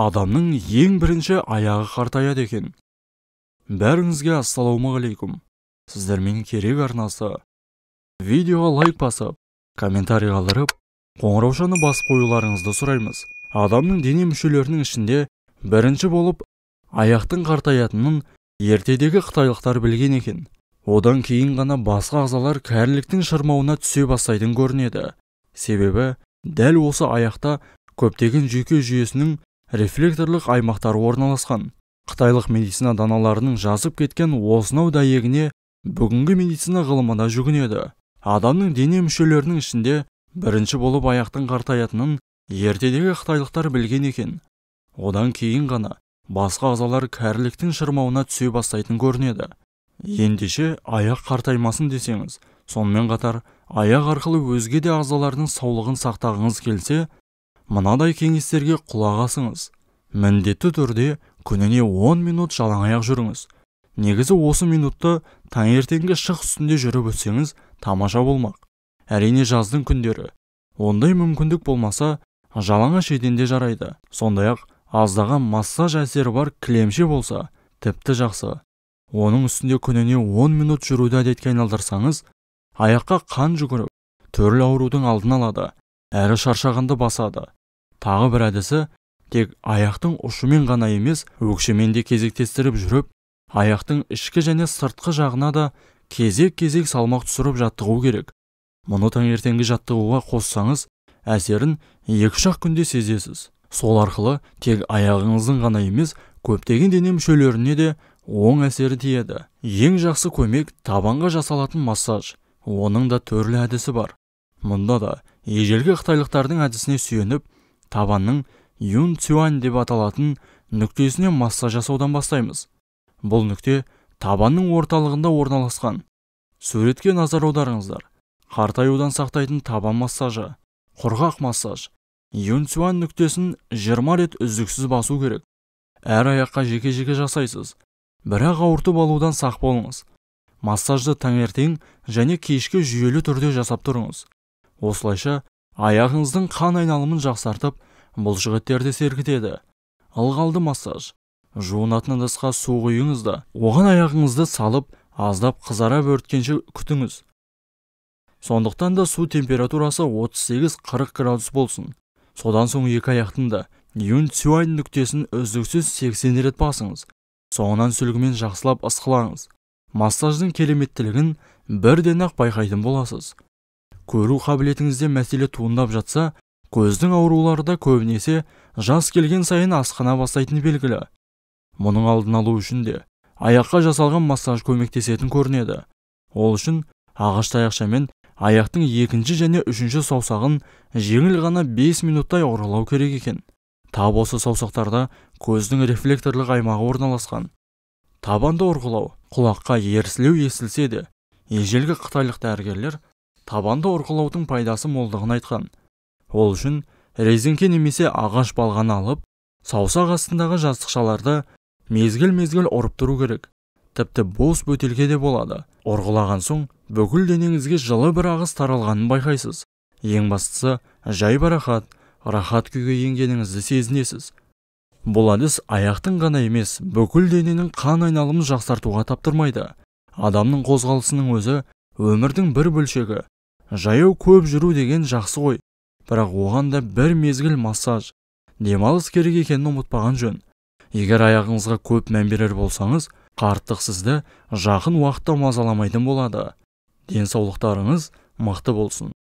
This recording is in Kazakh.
адамның ең бірінші аяғы қартаяды екен бәріңізге ассалаумағалейкум сіздермен керек арнасы видеоға лайк басып комментарий қалдырып қоңыраушаны басып қоюларыңызды сұраймыз адамның дене мүшелерінің ішінде бірінші болып аяқтың қартаятынын ертедегі қытайлықтар білген екен одан кейін ғана басқа ағзалар кәріліктің шырмауына түсе бастайтын көрінеді себебі дәл осы аяқта көптеген жүйке жүйесінің рефлекторлық аймақтар орналасқан қытайлық медицина даналарының жазып кеткен осынау дәйегіне бүгінгі медицина ғылымына жүгінеді адамның дене мүшелерінің ішінде бірінші болып аяқтың қартаятынын ертедегі қытайлықтар білген екен одан кейін ғана басқа азалар кәріліктің шырмауына түсе бастайтын көрінеді ендеше аяқ қартаймасын десеңіз сонымен қатар аяқ арқылы өзге де ағзалардың саулығын сақтағыңыз келсе мынадай кеңестерге құлақ асыңыз міндетті түрде күніне 10 минут аяқ жүріңіз негізі осы минутты таңертеңгі шық үстінде жүріп өтсеңіз тамаша болмақ әрине жаздың күндері ондай мүмкіндік болмаса жалаңаш еденде жарайды сондай-ақ аздаған массаж әсері бар кілемше болса тіпті жақсы оның үстінде күніне 10 минут жүруді әдетке айналдырсаңыз аяққа қан жүгіріп түрлі аурудың алдын алады әрі шаршағанды басады тағы бір әдісі тек аяқтың ұшымен ғана емес өкшемен де кезектестіріп жүріп аяқтың ішкі және сыртқы жағына да кезек кезек салмақ түсіріп жаттығу керек мұны таңертеңгі жаттығуға қоссаңыз әсерін екі үш ақ күнде сезесіз сол арқылы тек аяғыңыздың ғана емес көптеген дене мүшелеріне де оң әсері тиеді ең жақсы көмек табанға жасалатын массаж оның да түрлі әдісі бар мұнда да ежелгі қытайлықтардың әдісіне сүйеніп табанның юн цюань деп аталатын нүктесіне массаж жасаудан бастаймыз бұл нүкте табанның орталығында орналасқан суретке назар аударыңыздар қартаюдан сақтайтын табан массажы құрғақ массаж юн цюань нүктесін 20 рет үздіксіз басу керек әр аяққа жеке жеке жасайсыз бірақ ауыртып алудан сақ болыңыз массажды таңертең және кешке жүйелі түрде жасап тұрыңыз осылайша аяғыңыздың қан айналымын жақсартып бұлшықеттерді сергітеді ылғалды массаж жуынатын ыдысқа су құйыңыз да оған аяғыңызды салып аздап қызара бөрткенше күтіңіз сондықтан да су температурасы 38-40 градус болсын содан соң екі аяқтың да юн цюань нүктесін үздіксіз 80 рет басыңыз соңынан сүлгімен жақсылап ысқылаңыз массаждың кереметтілігін бірден ақ байқайтын боласыз көру қабілетіңізде мәселе туындап жатса көздің аурулары да көбінесе жас келген сайын асқына бастайтыны белгілі мұның алдын алу үшін де аяққа жасалған массаж көмектесетін көрінеді ол үшін ағаш таяқшамен аяқтың екінші және үшінші саусағын жеңіл ғана 5 минуттай оралау керек екен тап осы саусақтарда көздің рефлекторлық аймағы орналасқан табанды ұрғылау құлаққа ерсілеу естілсе де ежелгі қытайлық дәрігерлер табанды ұрқылаудың пайдасы молдығын айтқан ол үшін резеңке немесе ағаш балғаны алып саусақ астындағы жастықшаларды мезгіл-мезгіл ұрып тұру керек тіпті бос бөтелке де болады орғылаған соң бүкіл денеңізге жылы бір ағыс таралғанын байқайсыз ең бастысы жай барақат, рахат күйге енгеніңізді сезінесіз бұл әдіс аяқтың ғана емес бүкіл дененің қан айналымын жақсартуға таптырмайды адамның қозғалысының өзі өмірдің бір бөлшегі жаяу көп жүру деген жақсы ғой бірақ оған да бір мезгіл массаж демалыс керек екенін ұмытпаған жөн егер аяғыңызға көп мән берер болсаңыз қарттық сізді жақын уақытта мазаламайтын болады денсаулықтарыңыз мықты болсын